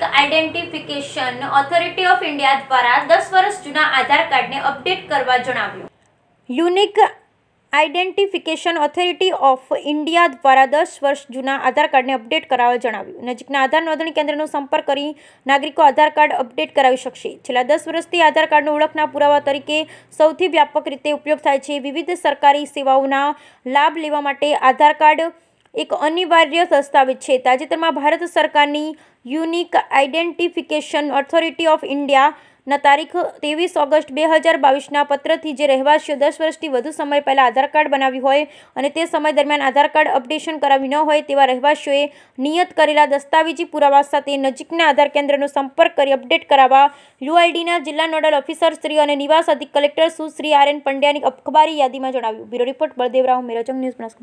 biometric identification authority of India દ્વારા દસ વર્ષ જૂના આધાર કાર્ડને અપડેટ કરવા જણાવ્યું unique identification authority of India દ્વારા દસ વર્ષ જૂના આધાર કાર્ડને અપડેટ કરાવવા જણાવ્યું નજીકના આધાર નોંધણી કેન્દ્રનો સંપર્ક કરી નાગરિકો આધાર કાર્ડ અપડેટ કરાવી શકશે છેલ્લા દસ વર્ષથી આધાર કાર્ડનો ઓળખના પુરાવા તરીકે સૌથી વ્યાપક રીતે ઉપયોગ થાય છે વિવિધ સરકારી સેવાઓના લાભ લેવા માટે આધાર કાર્ડ એક અનિવાર્ય દસ્તાવેજ છે તાજેતરમાં ભારત સરકારની યુનિક આઇડેન્ટિફિકેશન ઓથોરિટી ઓફ ઇન્ડિયાના તારીખ ત્રેવીસ ઓગસ્ટ બે હજાર બાવીસના પત્રથી જે રહેવાસીઓ દસ વર્ષથી વધુ સમય પહેલાં આધાર કાર્ડ બનાવ્યું હોય અને તે સમય દરમિયાન આધાર કાર્ડ અપડેશન કરાવ્યું ન હોય તેવા રહેવાસીઓએ નિયત કરેલા દસ્તાવેજી પુરાવા સાથે નજીકના આધાર કેન્દ્રનો સંપર્ક કરી અપડેટ કરાવવા યુઆઈડીના જિલ્લા નોડલ ઓફિસર શ્રી અને નિવાસ અધિક કલેક્ટર સુશ્રી આર એન પંડ્યાની અખબારી યાદીમાં જણાવ્યું bureau report Baldevrao Merjang news